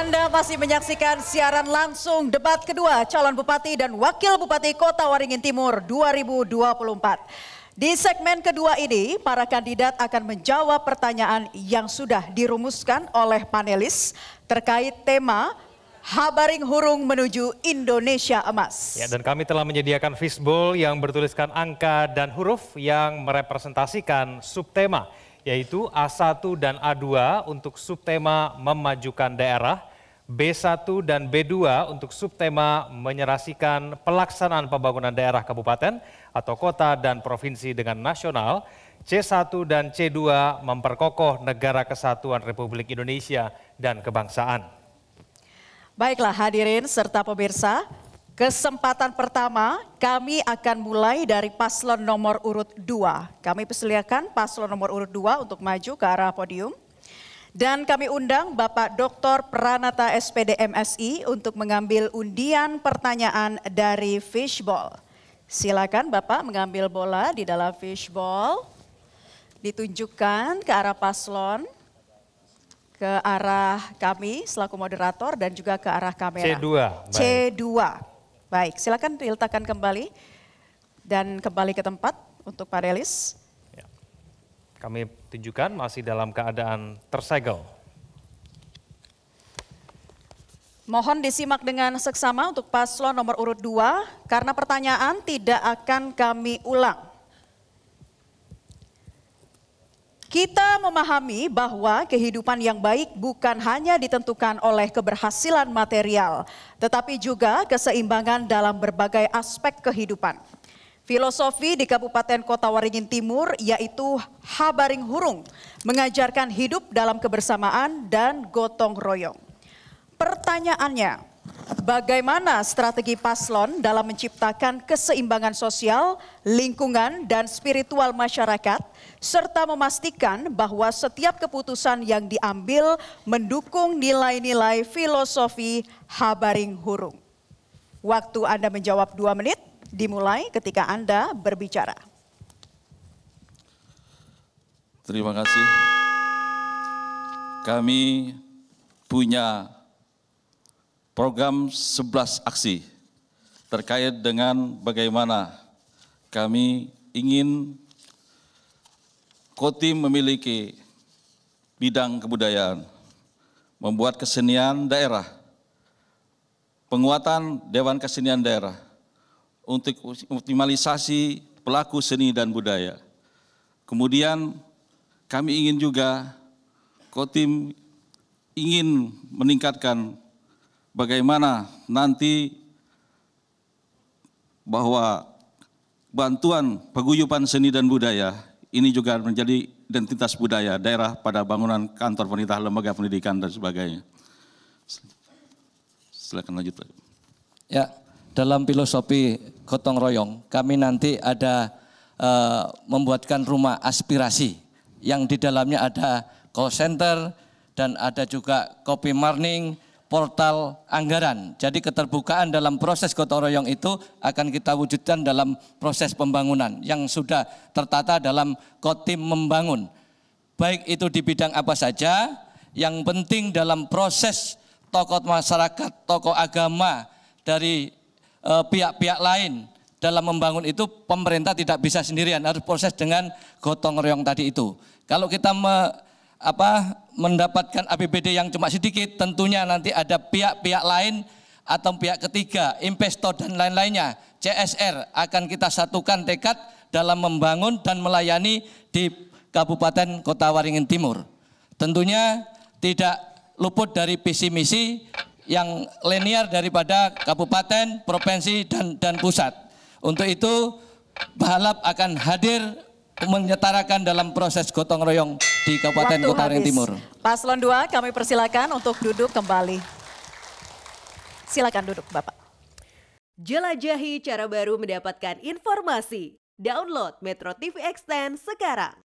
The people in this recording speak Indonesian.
Anda masih menyaksikan siaran langsung debat kedua calon bupati dan wakil bupati Kota Waringin Timur 2024. Di segmen kedua ini, para kandidat akan menjawab pertanyaan yang sudah dirumuskan oleh panelis terkait tema Habaring Hurung menuju Indonesia Emas. Ya, dan kami telah menyediakan fishbowl yang bertuliskan angka dan huruf yang merepresentasikan subtema, yaitu A1 dan A2 untuk subtema memajukan daerah, B1 dan B2 untuk subtema menyerasikan pelaksanaan pembangunan daerah kabupaten atau kota dan provinsi dengan nasional, C1 dan C2 memperkokoh negara kesatuan Republik Indonesia dan kebangsaan. Baiklah hadirin serta pemirsa, kesempatan pertama kami akan mulai dari paslon nomor urut 2. Kami persilakan paslon nomor urut 2 untuk maju ke arah podium. Dan kami undang Bapak Dr. Pranata SPD MSI untuk mengambil undian pertanyaan dari Fishball. Silakan Bapak mengambil bola di dalam Fishball. Ditunjukkan ke arah paslon, ke arah kami selaku moderator dan juga ke arah kamera. C2. Baik. C2. Baik, silakan diletakkan kembali dan kembali ke tempat untuk panelis kami tunjukkan masih dalam keadaan tersegel. Mohon disimak dengan seksama untuk paslon nomor urut 2 karena pertanyaan tidak akan kami ulang. Kita memahami bahwa kehidupan yang baik bukan hanya ditentukan oleh keberhasilan material, tetapi juga keseimbangan dalam berbagai aspek kehidupan. Filosofi di Kabupaten Kota Waringin Timur yaitu Habaring Hurung mengajarkan hidup dalam kebersamaan dan gotong royong. Pertanyaannya, bagaimana strategi paslon dalam menciptakan keseimbangan sosial, lingkungan, dan spiritual masyarakat, serta memastikan bahwa setiap keputusan yang diambil mendukung nilai-nilai filosofi Habaring Hurung. Waktu Anda menjawab dua menit dimulai ketika Anda berbicara. Terima kasih. Kami punya program 11 aksi terkait dengan bagaimana kami ingin Kotim memiliki bidang kebudayaan, membuat kesenian daerah, penguatan Dewan Kesenian Daerah, untuk optimalisasi pelaku seni dan budaya. Kemudian kami ingin juga Kotim ingin meningkatkan bagaimana nanti bahwa bantuan peguyupan seni dan budaya ini juga menjadi identitas budaya daerah pada bangunan kantor pemerintah lembaga pendidikan dan sebagainya. Silakan lanjut. Ya, dalam filosofi gotong royong kami nanti ada e, membuatkan rumah aspirasi yang di dalamnya ada call center dan ada juga copy morning portal anggaran. Jadi keterbukaan dalam proses gotong royong itu akan kita wujudkan dalam proses pembangunan yang sudah tertata dalam kotim membangun. Baik itu di bidang apa saja, yang penting dalam proses tokoh masyarakat, tokoh agama dari Eh, pihak-pihak lain dalam membangun itu pemerintah tidak bisa sendirian harus proses dengan gotong royong tadi itu. Kalau kita me, apa, mendapatkan APBD yang cuma sedikit tentunya nanti ada pihak-pihak lain atau pihak ketiga, investor dan lain-lainnya, CSR akan kita satukan tekad dalam membangun dan melayani di Kabupaten Kota Waringin Timur. Tentunya tidak luput dari visi misi yang linear daripada kabupaten, provinsi, dan, dan pusat. Untuk itu, Bahalap akan hadir menyetarakan dalam proses gotong royong di Kabupaten Kota Ring Timur. Paslon 2, kami persilakan untuk duduk kembali. Silakan duduk, Bapak. Jelajahi cara baru mendapatkan informasi. Download Metro TV Extend sekarang.